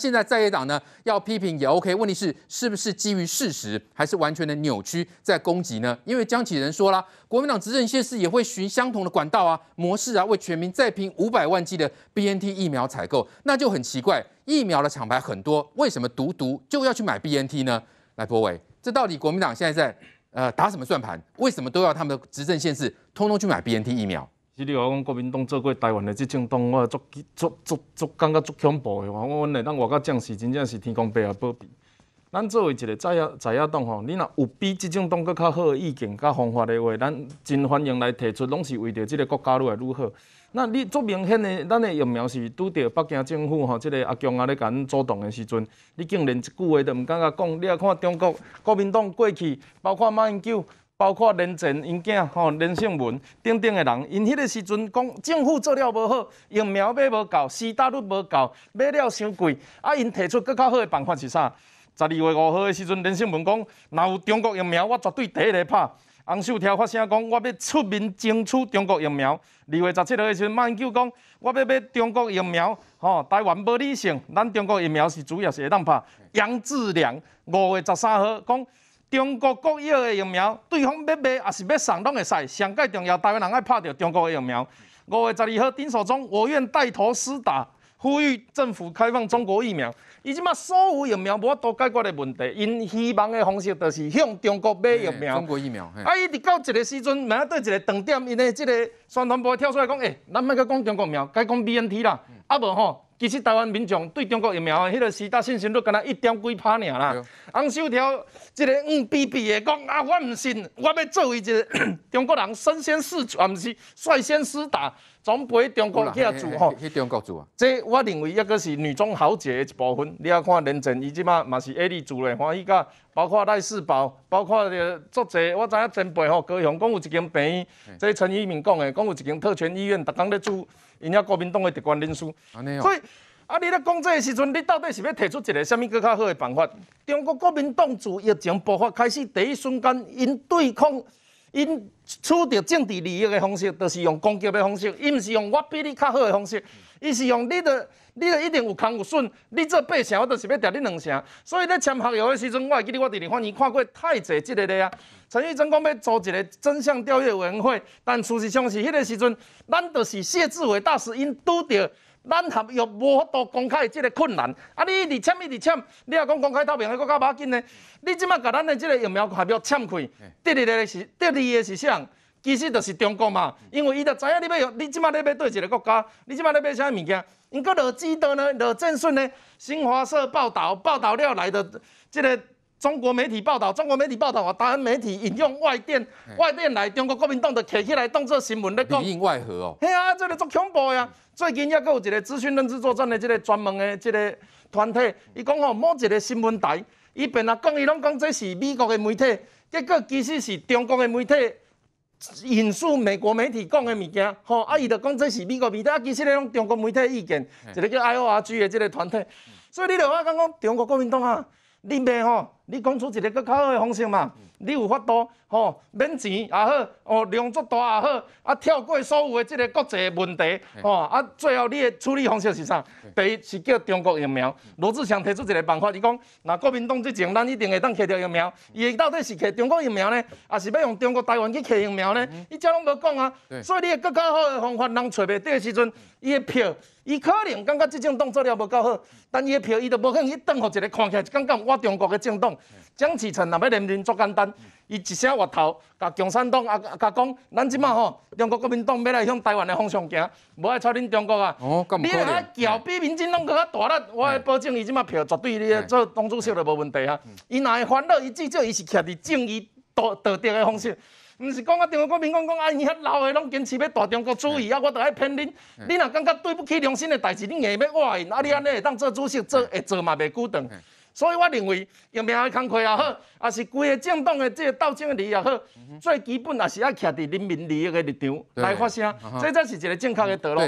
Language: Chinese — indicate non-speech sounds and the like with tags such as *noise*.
现在在野党呢要批评也 OK，问题是是不是基于事实，还是完全的扭曲在攻击呢？因为江启仁说了，国民党执政现市也会循相同的管道啊模式啊，为全民再拼五百万剂的 B N T 疫苗采购，那就很奇怪，疫苗的厂牌很多，为什么独独就要去买 B N T 呢？来，博伟，这到底国民党现在在呃打什么算盘？为什么都要他们的执政现市通通去买 B N T 疫苗？即你讲讲国民党做过台湾的即种党，我足足足足感觉足恐怖的。我讲咱外国将士真正是天公伯也保庇。咱作为一个在影在影党吼，你若有比即种党阁较好的意见、甲方法的话，咱真欢迎来提出，拢是为着即个国家愈来愈好。那你足明显的，咱的疫苗是拄着北京政府吼，即个阿强阿咧甲咱阻挡的时阵，你竟然一句话都毋敢甲讲。你啊看中国国民党过去，包括马英九。包括林郑因囝吼林姓文，等等的人，因迄个时阵讲政府做了无好，疫苗买无够，师大陆无够，买了伤贵，啊，因提出更较好的办法是啥？十二月五号诶时阵，林姓文讲，若有中国疫苗，我绝对第一个拍。红秀条发声讲，我要出面争取中国疫苗。二月十七号诶时阵，英九讲，我要买中国疫苗，吼，台湾无理性，咱中国疫苗是主要是会当拍。杨志良五月十三号讲。中国国药的疫苗，对方要买也是要上拢会使。上界重要台湾人爱拍着中国疫苗。五月十二号，丁守中我愿带头施打，呼吁政府开放中国疫苗。伊即嘛所有疫苗无法度解决的问题，因希望的方式就是向中国买疫苗。中国疫苗。啊，伊到一个时阵，仔对一个重点，因的这个宣传部跳出来讲，哎，咱莫去讲中国疫苗，该讲 BNT 啦。啊无吼，其实台湾民众对中国疫苗迄个时代信心都敢若一点几拍尔啦。红小条即个硬逼逼的讲啊，我毋信，我要作为一个 *coughs* 中国人身先士卒，啊是率先试打，总陪中国去做吼。去中国做啊。这我认为抑个是女中豪杰的一部分。你要看林郑，伊即马嘛是 A 类组的，欢喜个。包括赖世宝，包括呃作者，我知影前辈吼，高雄讲有一间病院，即陈义明讲的，讲有一间特权医院，逐天咧住，因遐国民党嘅特冠人袖。所以，啊，你咧讲这个时阵，你到底是要提出一个什么更较好的办法？中国国民党自疫情爆发开始第一瞬间，因对抗。因取得政治利益的方式，就是用攻击的方式。伊毋是用我比你较好的方式，伊是用你都你都一定有空有损，你做八成，我就是要调你两成。所以咧签合约的时阵，我会记咧我伫林焕英看过太侪即个咧啊。陈玉珍讲要组一个真相调查委员会，但事实上是迄个时阵，咱就是谢志伟大使因拄着。咱合约无法多公开，即个困难。啊，你二签一二签，你若讲公开透明，还家无要紧呢？你即马甲咱的即个疫苗合约签开，第二个是第二个是啥？其实就是中国嘛，因为伊着知影你要，你即马咧要对一个国家，你即马咧要啥物件？因个罗指德呢，罗振顺呢，新华社报道报道了来的，即个。中国媒体报道，中国媒体报道，啊，台湾媒体引用外电，外电来中国国民党都摕起来当作新闻嚟讲。里应外合哦，系啊，做个做恐怖呀。最近也佫有一个资讯认知作战的这个专门的这个团体，伊讲吼某一个新闻台，伊变啊讲，伊拢讲这是美国的媒体，结果其实是中国的媒体引述美国媒体讲的物件，吼，啊，伊就讲这是美国媒体，啊，其实咧拢中国媒体意见，一个叫 I O R G 的这个团体。所以你落去我讲讲中国国民党啊，你骂吼。你讲出一个更较好诶方式嘛？你有法度吼，免钱也好，哦量足大也好，啊跳过所有诶即个国际问题，哦啊最后你诶处理方式是啥？第一是叫中国疫苗。罗志祥提出一个办法，伊讲，那国民党即种咱一定会当摕到疫苗，伊到底是摕中国疫苗呢，还是要用中国台湾去摕疫苗呢？伊遮拢无讲啊。所以你诶更较好诶方法，人找袂到诶时阵，伊诶票，伊可能感觉即种动作了无够好，但伊诶票，伊都无可能去当互一个看起来感觉我中国嘅政党。蒋启存若要连任，足简单。伊一声话头，甲共产党啊，甲讲，咱即满吼，中国国民党要来向台湾的方向行，无爱插恁中国啊。比遐桥比民进党佫较大，我保证伊即满票绝对诶做党主席都无问题啊。伊若会烦恼，伊至少伊是徛伫正义道道德的方向。毋是讲啊，中国国民党讲啊，伊遐老诶拢坚持要大中国主义，啊，我著爱骗恁。你若感觉对不起良心的代志，你硬要哇，啊，你安尼会当做主席做会做嘛？袂久长。所以我认为，疫苗的工作也好，也是规个政党的这个斗争的理也好，最基本也是要徛在人民利益的立场来发声，这才是一个正确的道路。